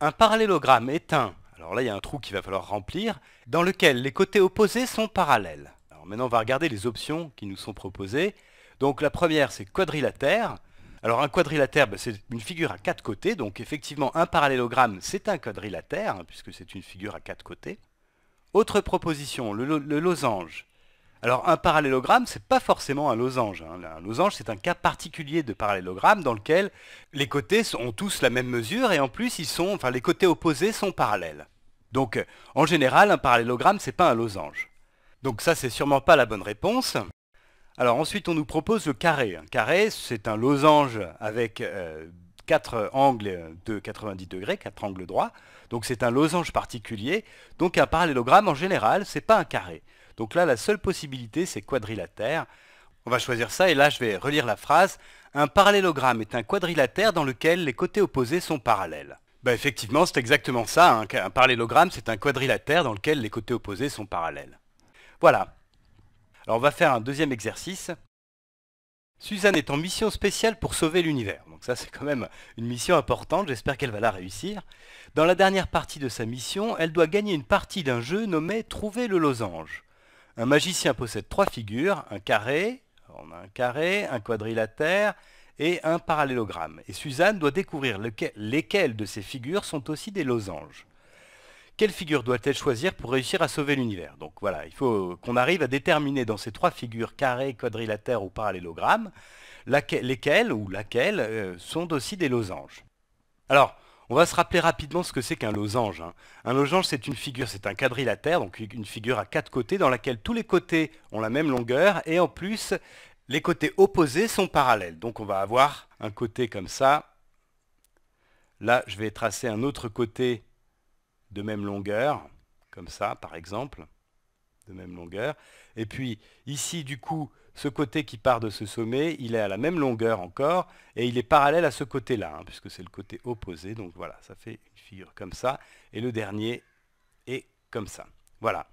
Un parallélogramme est un, alors là il y a un trou qu'il va falloir remplir, dans lequel les côtés opposés sont parallèles. Alors maintenant on va regarder les options qui nous sont proposées. Donc la première c'est quadrilatère. Alors un quadrilatère ben, c'est une figure à quatre côtés, donc effectivement un parallélogramme c'est un quadrilatère, hein, puisque c'est une figure à quatre côtés. Autre proposition, le losange. Alors un parallélogramme, n'est pas forcément un losange. Hein. Un losange, c'est un cas particulier de parallélogramme dans lequel les côtés ont tous la même mesure et en plus ils sont, enfin les côtés opposés sont parallèles. Donc en général, un parallélogramme, c'est pas un losange. Donc ça, c'est sûrement pas la bonne réponse. Alors ensuite, on nous propose le carré. Un carré, c'est un losange avec euh, quatre angles de 90 degrés, 4 angles droits. Donc c'est un losange particulier. Donc un parallélogramme, en général, c'est pas un carré. Donc là, la seule possibilité, c'est quadrilatère. On va choisir ça et là, je vais relire la phrase. Un parallélogramme est un quadrilatère dans lequel les côtés opposés sont parallèles. Bah effectivement, c'est exactement ça. Hein, un parallélogramme, c'est un quadrilatère dans lequel les côtés opposés sont parallèles. Voilà. Alors on va faire un deuxième exercice. Suzanne est en mission spéciale pour sauver l'univers. Donc ça c'est quand même une mission importante, j'espère qu'elle va la réussir. Dans la dernière partie de sa mission, elle doit gagner une partie d'un jeu nommé Trouver le losange. Un magicien possède trois figures, un carré, on un carré, un quadrilatère et un parallélogramme. Et Suzanne doit découvrir lesquelles de ces figures sont aussi des losanges. Quelle figure doit-elle choisir pour réussir à sauver l'univers Donc voilà, il faut qu'on arrive à déterminer dans ces trois figures, carré, quadrilatère ou parallélogramme, lesquelles ou laquelle euh, sont aussi des losanges. Alors, on va se rappeler rapidement ce que c'est qu'un losange. Hein. Un losange, c'est une figure, c'est un quadrilatère, donc une figure à quatre côtés dans laquelle tous les côtés ont la même longueur et en plus, les côtés opposés sont parallèles. Donc on va avoir un côté comme ça. Là, je vais tracer un autre côté de même longueur, comme ça par exemple de même longueur. Et puis ici, du coup, ce côté qui part de ce sommet, il est à la même longueur encore, et il est parallèle à ce côté-là, hein, puisque c'est le côté opposé. Donc voilà, ça fait une figure comme ça, et le dernier est comme ça. Voilà.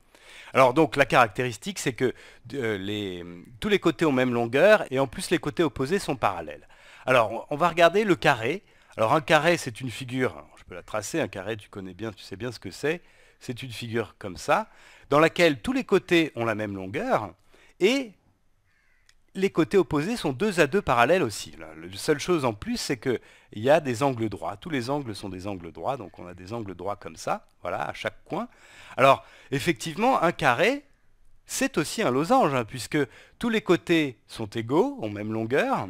Alors donc la caractéristique, c'est que euh, les, tous les côtés ont même longueur, et en plus les côtés opposés sont parallèles. Alors on va regarder le carré. Alors un carré, c'est une figure, je peux la tracer, un carré, tu connais bien, tu sais bien ce que c'est c'est une figure comme ça, dans laquelle tous les côtés ont la même longueur, et les côtés opposés sont deux à deux parallèles aussi. La seule chose en plus, c'est qu'il y a des angles droits. Tous les angles sont des angles droits, donc on a des angles droits comme ça, voilà, à chaque coin. Alors, effectivement, un carré, c'est aussi un losange, hein, puisque tous les côtés sont égaux, ont même longueur,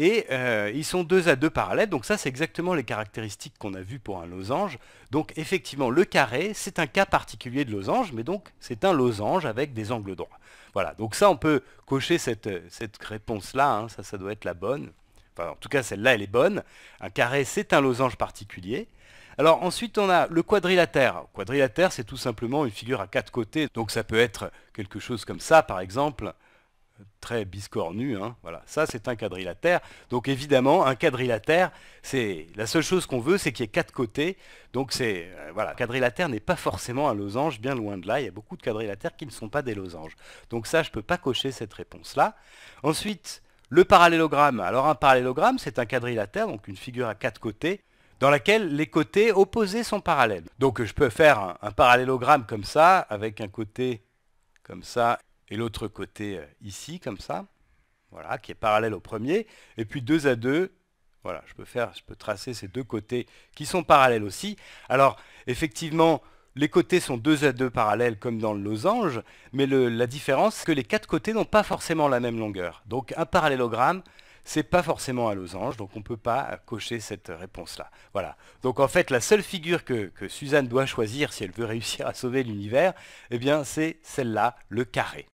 et euh, ils sont deux à deux parallèles, donc ça c'est exactement les caractéristiques qu'on a vues pour un losange. Donc effectivement, le carré, c'est un cas particulier de losange, mais donc c'est un losange avec des angles droits. Voilà, donc ça on peut cocher cette, réponse-là, hein. ça, ça doit être la bonne. Enfin, en tout cas celle-là elle est bonne. Un carré, c'est un losange particulier. Alors ensuite on a le quadrilatère. Quadrilatère c'est tout simplement une figure à quatre côtés, donc ça peut être quelque chose comme ça par exemple très biscornu. Hein, voilà, ça c'est un quadrilatère. Donc évidemment, un quadrilatère, c'est la seule chose qu'on veut, c'est qu'il y ait quatre côtés. Donc c'est euh, voilà, quadrilatère n'est pas forcément un losange, bien loin de là. Il y a beaucoup de quadrilatères qui ne sont pas des losanges. Donc ça, je ne peux pas cocher cette réponse-là. Ensuite, le parallélogramme. Alors un parallélogramme, c'est un quadrilatère, donc une figure à quatre côtés dans laquelle les côtés opposés sont parallèles. Donc je peux faire un parallélogramme comme ça, avec un côté comme ça et l'autre côté euh, ici, comme ça, voilà, qui est parallèle au premier, et puis 2 à deux, voilà, je peux faire, je peux tracer ces deux côtés qui sont parallèles aussi. Alors, effectivement, les côtés sont deux à deux parallèles comme dans le losange, mais la différence, c'est que les quatre côtés n'ont pas forcément la même longueur. Donc, un parallélogramme, c'est pas forcément un losange, donc on ne peut pas cocher cette réponse-là. Voilà. Donc en fait, la seule figure que, que, Suzanne doit choisir si elle veut réussir à sauver l'univers, eh bien c'est celle-là, le carré.